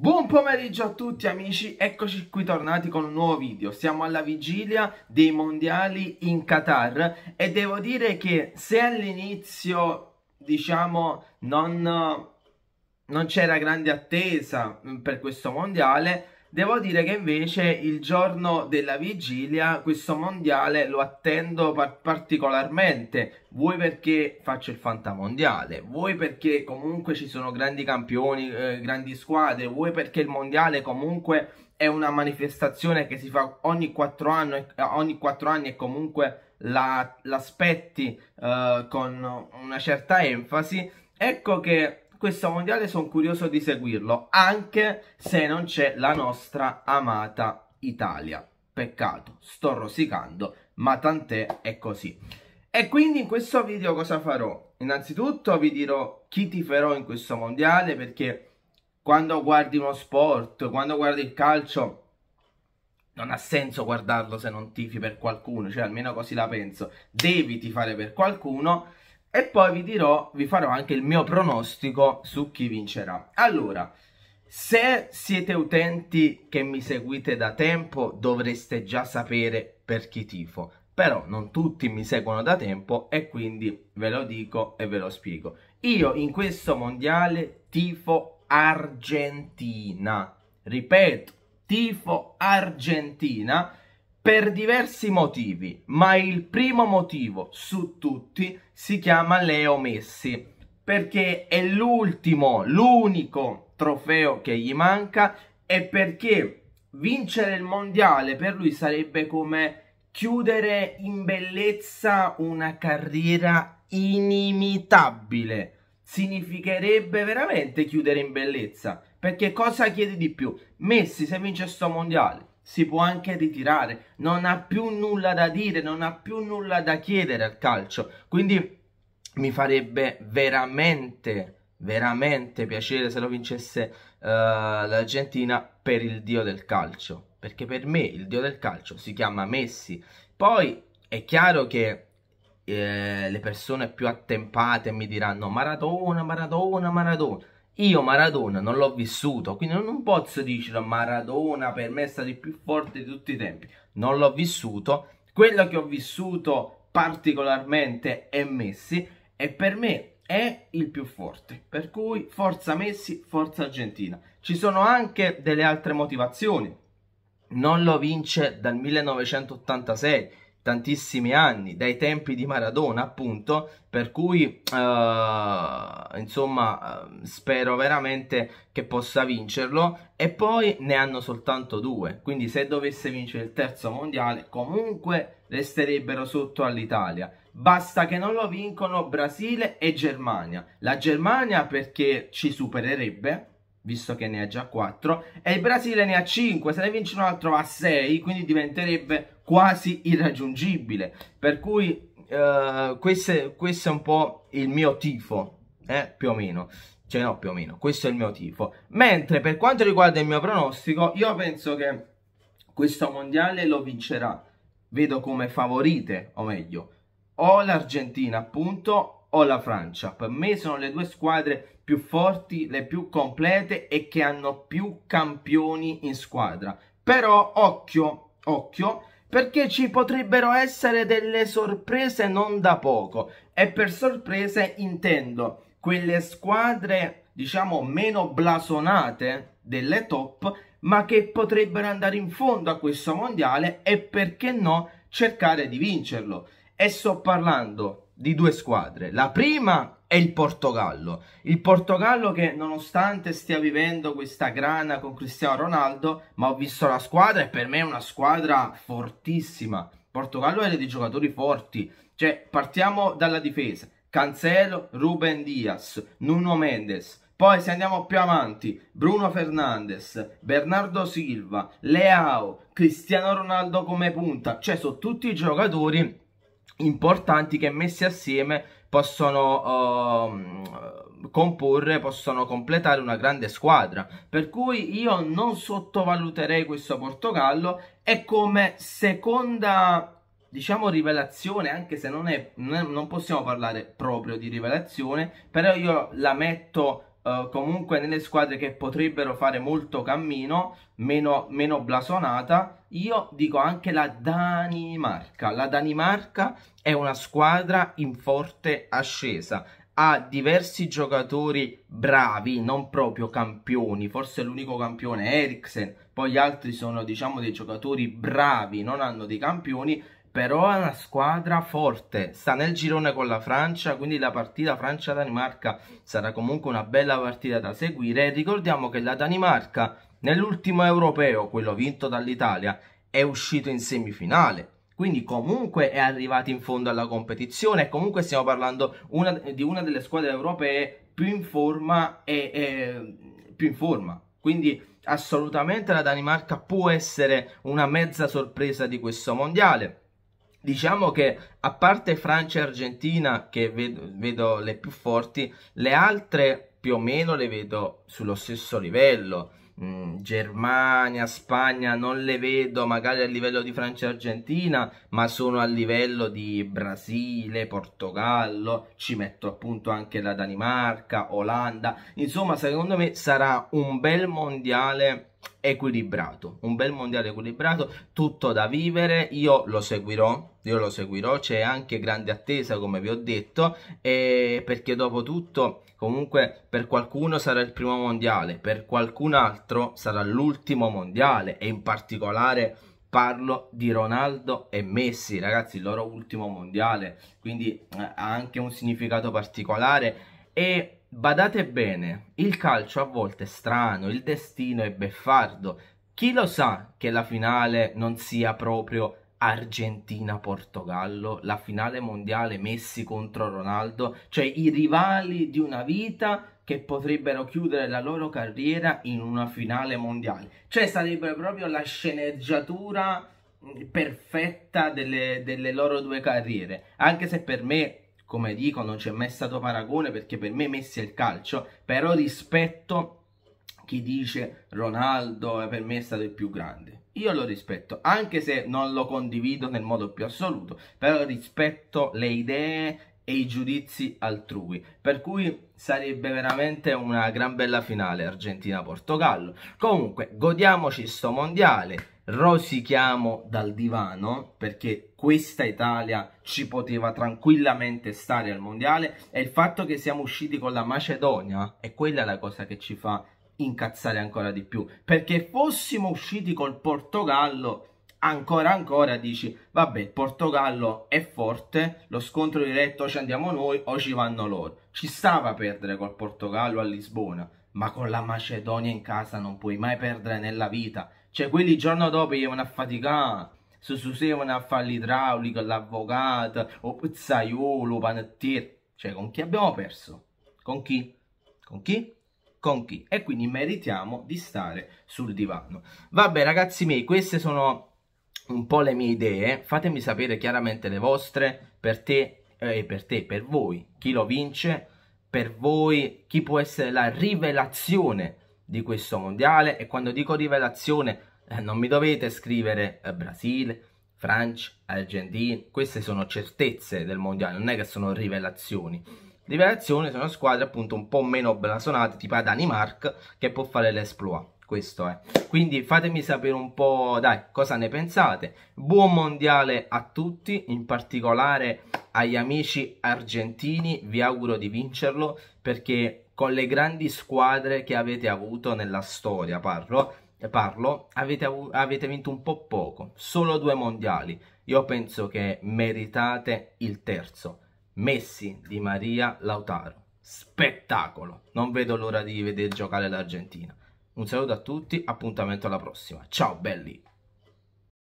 Buon pomeriggio a tutti amici, eccoci qui tornati con un nuovo video. Siamo alla vigilia dei mondiali in Qatar e devo dire che se all'inizio, diciamo, non, non c'era grande attesa per questo mondiale, Devo dire che invece il giorno della vigilia questo mondiale lo attendo par particolarmente, vuoi perché faccio il fantamondiale, vuoi perché comunque ci sono grandi campioni, eh, grandi squadre, vuoi perché il mondiale comunque è una manifestazione che si fa ogni 4 anni, eh, ogni 4 anni e comunque l'aspetti la, eh, con una certa enfasi, ecco che questo mondiale sono curioso di seguirlo, anche se non c'è la nostra amata Italia. Peccato, sto rosicando, ma tant'è è così. E quindi in questo video cosa farò? Innanzitutto vi dirò chi tiferò in questo mondiale perché quando guardi uno sport, quando guardi il calcio, non ha senso guardarlo se non tifi per qualcuno, cioè almeno così la penso. Devi tifare per qualcuno e poi vi dirò, vi farò anche il mio pronostico su chi vincerà. Allora, se siete utenti che mi seguite da tempo dovreste già sapere per chi tifo, però non tutti mi seguono da tempo e quindi ve lo dico e ve lo spiego. Io in questo mondiale tifo Argentina, ripeto, tifo Argentina per diversi motivi, ma il primo motivo su tutti si chiama Leo Messi, perché è l'ultimo, l'unico trofeo che gli manca e perché vincere il mondiale per lui sarebbe come chiudere in bellezza una carriera inimitabile. Significherebbe veramente chiudere in bellezza, perché cosa chiede di più? Messi se vince sto mondiale si può anche ritirare, non ha più nulla da dire, non ha più nulla da chiedere al calcio. Quindi mi farebbe veramente veramente piacere se lo vincesse uh, l'Argentina per il dio del calcio perché per me il dio del calcio si chiama Messi poi è chiaro che eh, le persone più attempate mi diranno Maradona, Maradona, Maradona io Maradona non l'ho vissuto, quindi non posso dire Maradona per me è stato il più forte di tutti i tempi. Non l'ho vissuto. Quello che ho vissuto particolarmente è Messi e per me è il più forte. Per cui forza Messi, forza Argentina. Ci sono anche delle altre motivazioni. Non lo vince dal 1986 tantissimi anni, dai tempi di Maradona appunto, per cui eh, insomma eh, spero veramente che possa vincerlo e poi ne hanno soltanto due, quindi se dovesse vincere il terzo mondiale comunque resterebbero sotto all'Italia. Basta che non lo vincono Brasile e Germania. La Germania perché ci supererebbe, visto che ne ha già 4, e il Brasile ne ha 5, se ne vince un altro a 6, quindi diventerebbe quasi irraggiungibile. Per cui eh, questo, questo è un po' il mio tifo, eh, più o meno. Cioè no, più o meno, questo è il mio tifo. Mentre per quanto riguarda il mio pronostico, io penso che questo mondiale lo vincerà. Vedo come favorite, o meglio, o l'Argentina appunto o la Francia. Per me sono le due squadre più forti, le più complete e che hanno più campioni in squadra. Però occhio, occhio, perché ci potrebbero essere delle sorprese non da poco e per sorprese intendo quelle squadre diciamo meno blasonate delle top ma che potrebbero andare in fondo a questo mondiale e perché no cercare di vincerlo e sto parlando di due squadre la prima è il Portogallo. Il Portogallo che nonostante stia vivendo questa grana con Cristiano Ronaldo, ma ho visto la squadra e per me è una squadra fortissima. Portogallo è dei giocatori forti. Cioè, partiamo dalla difesa. Cancelo, Ruben Diaz, Nuno Mendes. Poi se andiamo più avanti, Bruno Fernandes, Bernardo Silva, Leao, Cristiano Ronaldo come punta. Cioè, sono tutti giocatori importanti che messi assieme possono uh, comporre, possono completare una grande squadra. Per cui io non sottovaluterei questo Portogallo e come seconda diciamo rivelazione, anche se non, è, non possiamo parlare proprio di rivelazione, però io la metto eh, comunque nelle squadre che potrebbero fare molto cammino, meno, meno blasonata, io dico anche la Danimarca. La Danimarca è una squadra in forte ascesa ha diversi giocatori bravi, non proprio campioni, forse l'unico campione è Eriksen, poi gli altri sono diciamo dei giocatori bravi, non hanno dei campioni però è una squadra forte, sta nel girone con la Francia, quindi la partita Francia-Danimarca sarà comunque una bella partita da seguire. E ricordiamo che la Danimarca nell'ultimo europeo, quello vinto dall'Italia, è uscito in semifinale. Quindi comunque è arrivato in fondo alla competizione e comunque stiamo parlando una, di una delle squadre europee più in forma e, e più in forma. Quindi assolutamente la Danimarca può essere una mezza sorpresa di questo mondiale Diciamo che a parte Francia e Argentina, che vedo, vedo le più forti, le altre più o meno le vedo sullo stesso livello. Mm, Germania, Spagna non le vedo magari a livello di Francia e Argentina, ma sono a livello di Brasile, Portogallo, ci metto appunto anche la Danimarca, Olanda. Insomma, secondo me sarà un bel mondiale equilibrato, un bel mondiale equilibrato, tutto da vivere, io lo seguirò, io lo seguirò, c'è anche grande attesa come vi ho detto, e perché dopo tutto comunque per qualcuno sarà il primo mondiale, per qualcun altro sarà l'ultimo mondiale e in particolare parlo di Ronaldo e Messi, ragazzi, il loro ultimo mondiale, quindi ha anche un significato particolare e Badate bene, il calcio a volte è strano, il destino è beffardo. Chi lo sa che la finale non sia proprio Argentina-Portogallo, la finale mondiale Messi contro Ronaldo, cioè i rivali di una vita che potrebbero chiudere la loro carriera in una finale mondiale. Cioè sarebbe proprio la sceneggiatura mm, perfetta delle, delle loro due carriere, anche se per me come dico non c'è mai stato paragone perché per me Messi è il calcio, però rispetto chi dice Ronaldo eh, per me è stato il più grande. Io lo rispetto, anche se non lo condivido nel modo più assoluto, però rispetto le idee e i giudizi altrui. Per cui sarebbe veramente una gran bella finale Argentina-Portogallo. Comunque, godiamoci sto mondiale rosichiamo dal divano perché questa Italia ci poteva tranquillamente stare al mondiale e il fatto che siamo usciti con la Macedonia è quella la cosa che ci fa incazzare ancora di più perché fossimo usciti col Portogallo ancora ancora dici vabbè il Portogallo è forte lo scontro diretto ci andiamo noi o ci vanno loro ci stava a perdere col Portogallo a Lisbona ma con la Macedonia in casa non puoi mai perdere nella vita cioè quelli il giorno dopo vanno devono affaticare, si usavano a fare l'idraulico, l'avvocato, o pizzaiolo, panettiere. Cioè con chi abbiamo perso? Con chi? Con chi? Con chi? E quindi meritiamo di stare sul divano. Vabbè ragazzi miei, queste sono un po' le mie idee. Fatemi sapere chiaramente le vostre, per te eh, e eh, per te, per voi. Chi lo vince? Per voi chi può essere la rivelazione di questo mondiale e quando dico rivelazione eh, non mi dovete scrivere eh, Brasile, Francia, Argentina, queste sono certezze del mondiale, non è che sono rivelazioni. Rivelazioni sono squadre appunto un po' meno blasonate, tipo la Danimarca che può fare l'esploit. Questo è. Quindi fatemi sapere un po', dai, cosa ne pensate. Buon mondiale a tutti, in particolare agli amici argentini, vi auguro di vincerlo perché con le grandi squadre che avete avuto nella storia, parlo, eh, parlo avete, avete vinto un po' poco, solo due mondiali. Io penso che meritate il terzo. Messi, Di Maria, Lautaro. Spettacolo! Non vedo l'ora di vedere giocare l'Argentina. Un saluto a tutti, appuntamento alla prossima. Ciao belli!